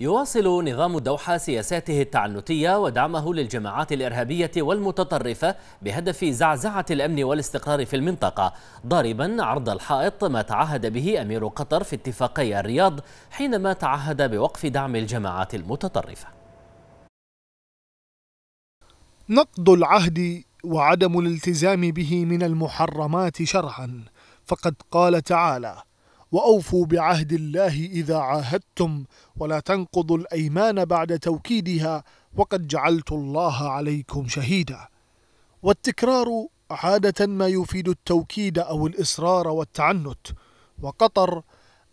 يواصل نظام الدوحة سياساته التعنتية ودعمه للجماعات الإرهابية والمتطرفة بهدف زعزعة الأمن والاستقرار في المنطقة ضاربا عرض الحائط ما تعهد به أمير قطر في اتفاقي الرياض حينما تعهد بوقف دعم الجماعات المتطرفة نقض العهد وعدم الالتزام به من المحرمات شرعا فقد قال تعالى وأوفوا بعهد الله إذا عاهدتم ولا تنقضوا الأيمان بعد توكيدها وقد جعلت الله عليكم شهيدا والتكرار عادة ما يفيد التوكيد أو الإصرار والتعنت وقطر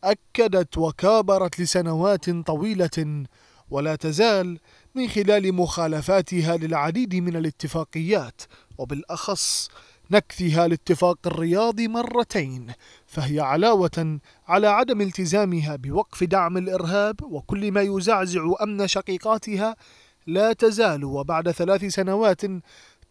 أكدت وكابرت لسنوات طويلة ولا تزال من خلال مخالفاتها للعديد من الاتفاقيات وبالأخص نكثها الاتفاق الرياضي مرتين فهي علاوة على عدم التزامها بوقف دعم الإرهاب وكل ما يزعزع أمن شقيقاتها لا تزال وبعد ثلاث سنوات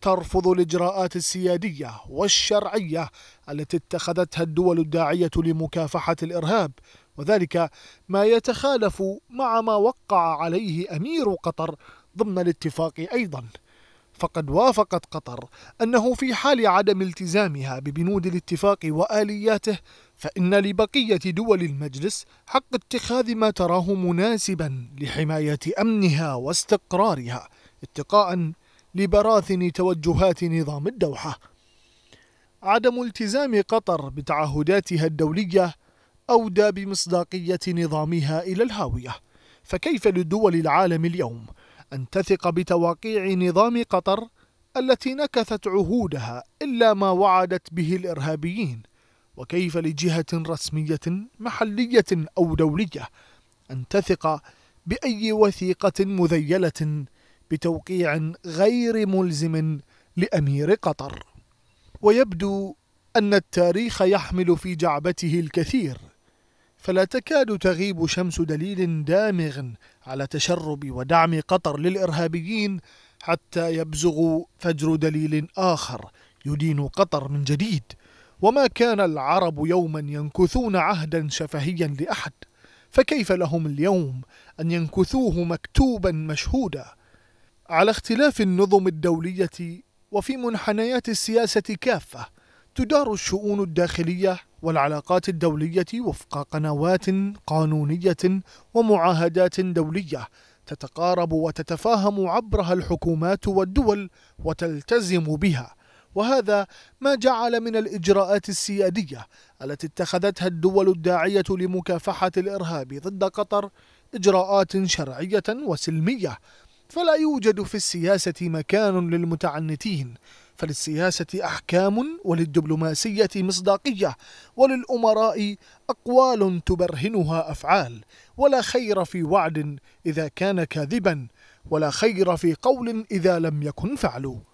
ترفض الإجراءات السيادية والشرعية التي اتخذتها الدول الداعية لمكافحة الإرهاب وذلك ما يتخالف مع ما وقع عليه أمير قطر ضمن الاتفاق أيضاً فقد وافقت قطر أنه في حال عدم التزامها ببنود الاتفاق وآلياته فإن لبقية دول المجلس حق اتخاذ ما تراه مناسبا لحماية أمنها واستقرارها اتقاء لبراثن توجهات نظام الدوحة. عدم التزام قطر بتعهداتها الدولية أودى بمصداقية نظامها إلى الهاوية، فكيف لدول العالم اليوم أن تثق بتواقيع نظام قطر التي نكثت عهودها إلا ما وعدت به الإرهابيين وكيف لجهة رسمية محلية أو دولية أن تثق بأي وثيقة مذيلة بتوقيع غير ملزم لأمير قطر ويبدو أن التاريخ يحمل في جعبته الكثير فلا تكاد تغيب شمس دليل دامغ على تشرب ودعم قطر للإرهابيين حتى يبزغ فجر دليل آخر يدين قطر من جديد وما كان العرب يوما ينكثون عهدا شفهيا لأحد فكيف لهم اليوم أن ينكثوه مكتوبا مشهودا على اختلاف النظم الدولية وفي منحنيات السياسة كافة تدار الشؤون الداخلية والعلاقات الدولية وفق قنوات قانونية ومعاهدات دولية تتقارب وتتفاهم عبرها الحكومات والدول وتلتزم بها وهذا ما جعل من الإجراءات السيادية التي اتخذتها الدول الداعية لمكافحة الإرهاب ضد قطر إجراءات شرعية وسلمية فلا يوجد في السياسة مكان للمتعنتين فللسياسة أحكام وللدبلوماسية مصداقية وللأمراء أقوال تبرهنها أفعال ولا خير في وعد إذا كان كاذبا ولا خير في قول إذا لم يكن فعلوا